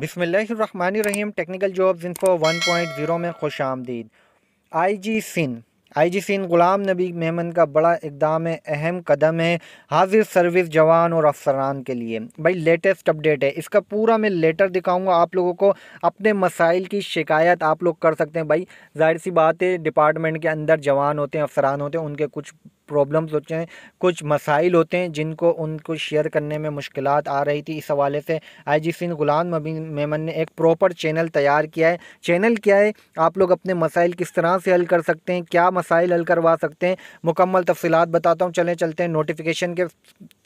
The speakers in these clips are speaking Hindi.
बिसमीम technical jobs info one point zero में खुश आमदीद आई जी सिन आईजीसीन ग़ुलाम नबी मेमन का बड़ा इकदाम अहम कदम है हाजिर सर्विस जवान और अफसरान के लिए भाई लेटेस्ट अपडेट है इसका पूरा मैं लेटर दिखाऊंगा आप लोगों को अपने मसाइल की शिकायत आप लोग कर सकते हैं भाई जाहिर सी बात है डिपार्टमेंट के अंदर जवान होते हैं अफसरान होते हैं उनके कुछ प्रॉब्लम्स होते हैं कुछ मसाइल होते हैं जिनको उनको शेयर करने में मुश्किल आ रही थी इस हवाले से आई जी सिंह गुलाम मेमन ने एक प्रॉपर चैनल तैयार किया है चैनल क्या है आप लोग अपने मसाइल किस तरह से हल कर सकते हैं क्या मसाइल हल करवा सकते हैं मुकम्मल तफसलत बताता हूँ चलें चलते हैं नोटिफिकेशन के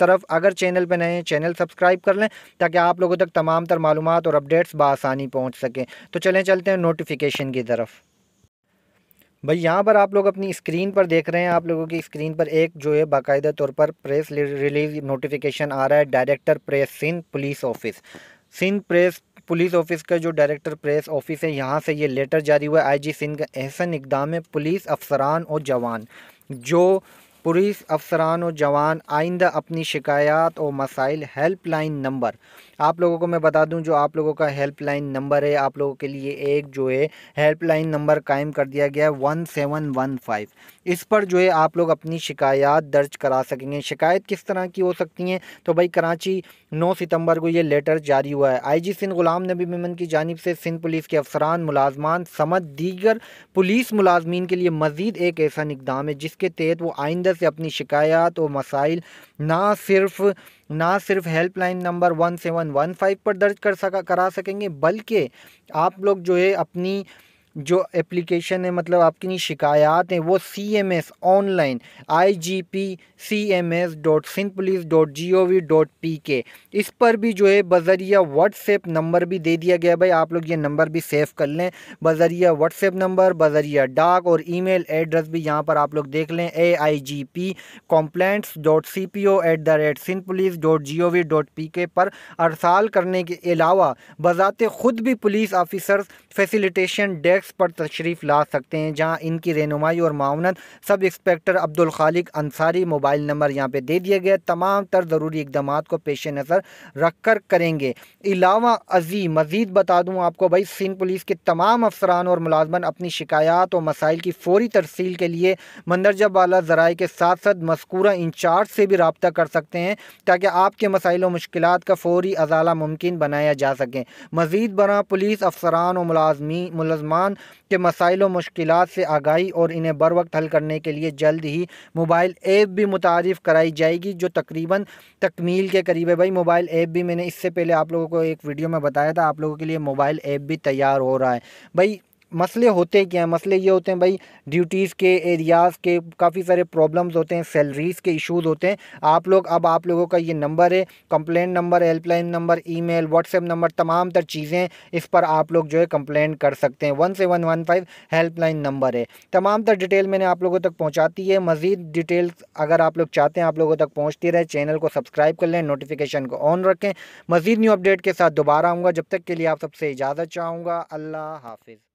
तरफ अगर चैनल पर नए हैं चैनल सब्सक्राइब कर लें ताकि आप लोगों तक तमाम तर मालूम और अपडेट्स बसानी पहुँच सकें तो चलें चलते हैं नोटिफिकेशन की तरफ भाई यहाँ पर आप लोग अपनी स्क्रीन पर देख रहे हैं आप लोगों की स्क्रीन पर एक जो है बाकायदा तौर पर प्रेस रिलीज नोटिफिकेशन आ रहा है director press Sindh police office Sindh press police office का जो डायरेक्टर प्रेस ऑफिस है यहाँ से ये लेटर जारी हुआ है आई जी सिंह का एहसन इकदाम है पुलिस अफसरान और जवान जो पुलिस अफसरान और जवान आइंदा अपनी शिकायत और मसाइल हेल्पलाइन नंबर आप लोगों को मैं बता दूं जो आप लोगों का हेल्पलाइन नंबर है आप लोगों के लिए एक जो है हेल्पलाइन नंबर कायम कर दिया गया है वन सेवन वन फाइव इस पर जो है आप लोग अपनी शिकायत दर्ज करा सकेंगे शिकायत किस तरह की हो सकती हैं तो भाई कराची नौ सितम्बर को ये लेटर जारी हुआ है आई जी सिंध गुलाम नबी मेमन की जानब से सिंध पुलिस के अफसरान मुलाजमान समत दीगर पुलिस मुलाजमीन के लिए मज़ीद एक ऐसा इकदाम है जिसके तहत वो आइंदा मदद से अपनी शिकायत और मसाइल ना सिर्फ ना सिर्फ helpline number one seven one five पर दर्ज कर सका करा सकेंगे बल्कि आप लोग जो है अपनी जो एप्लीकेशन है मतलब आपकी नहीं शिकायत हैं वो C M S online I G P C M S dot Sindh police dot G O V dot P K इस पर भी जो है बजरिया व्हाट्सएप नंबर भी दे दिया गया भाई आप लोग ये नंबर भी सेव कर लें बजरिया व्हाट्सएप नंबर बजरिया डाक और ई मेल एड्रेस भी यहाँ पर आप लोग देख लें A I G P complaints dot C P O at the rate Sindh police dot G O V dot P K पर अरसाल करने के अलावा बजाते ख़ुद भी police officers facilitation desk complex पर तशरीफ़ ला सकते हैं जहाँ इनकी रहनुमाई और मावनत सब इंस्पेक्टर अब्दुल खालिक अंसारी मोबाइल नंबर यहाँ पर दे दिए गए तमाम तर ज़रूरी इकदाम को पेश नज़र रख कर करेंगे अलावा अजी मज़ीद बता दूँ आपको भाई सिंध पुलिस के तमाम अफसरान और मुलाजमन अपनी शिकायात और मसाइल की फौरी तरसील के लिए मंदरजा बाला जराये के साथ साथ मस्कूरा इंचार्ज से भी रबता कर सकते हैं ताकि आपके मसाइल और मुश्किल का फौरी अजाला मुमकिन बनाया जा सके मज़ीद बना पुलिस अफसरान और मुलाजमी मुलजमान पाकिस्तान के मसाइल मुश्किल से आगाही और इन्हें बर वक्त हल करने के लिए जल्द ही मोबाइल ऐप भी मुतारफ़ कराई जाएगी जो तकरीबन तकमील के करीब है भाई मोबाइल ऐप भी मैंने इससे पहले आप लोगों को एक वीडियो में बताया था आप लोगों के लिए मोबाइल ऐप भी तैयार हो रहा है भाई मसले होते क्या हैं मसले ये होते हैं भाई ड्यूटीज़ के एरियाज़ के काफ़ी सारे प्रॉब्लम्स होते हैं सैलरीज़ के इश्यूज़ होते हैं आप लोग अब आप लोगों का ये नंबर है complaint number helpline number email WhatsApp number तमाम तर चीज़ें इस पर आप लोग जो है कंप्लेंट कर सकते हैं one seven one five helpline number है तमाम तर डिटेल मैंने आप लोगों तक पहुँचाती है मज़ीद डिटेल्स अगर आप लोग चाहते हैं आप लोगों तक पहुँचती रहे चैनल को सब्सक्राइब कर लें नोटिफिकेशन को ऑन रखें मज़ीद न्यू अपडेट के साथ दोबारा आऊँगा जब तक के लिए आप सबसे इजाज़त चाहूँगा अल्लाह हाफिज़